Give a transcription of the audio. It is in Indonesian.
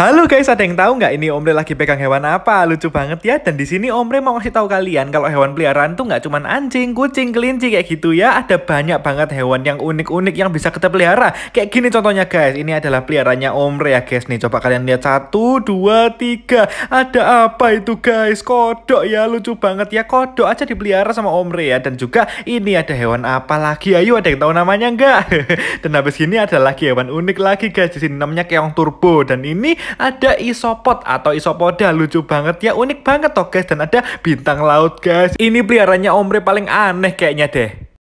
Halo guys, ada yang tahu nggak ini Omre lagi pegang hewan apa? Lucu banget ya. Dan di sini Omre mau kasih tahu kalian kalau hewan peliharaan tuh nggak cuman anjing, kucing, kelinci kayak gitu ya. Ada banyak banget hewan yang unik-unik yang bisa kita pelihara. Kayak gini contohnya guys. Ini adalah peliharanya Omre ya guys nih. Coba kalian lihat satu, dua, tiga. Ada apa itu guys? Kodok ya, lucu banget ya. Kodok aja dipelihara sama Omre ya. Dan juga ini ada hewan apa lagi? Ayo ada yang tahu namanya nggak? dan habis ini ada lagi hewan unik lagi guys. Di sini namanya keong turbo. Dan ini ada isopod atau isopoda lucu banget ya unik banget toh guys dan ada bintang laut guys ini peliharanya omre paling aneh kayaknya deh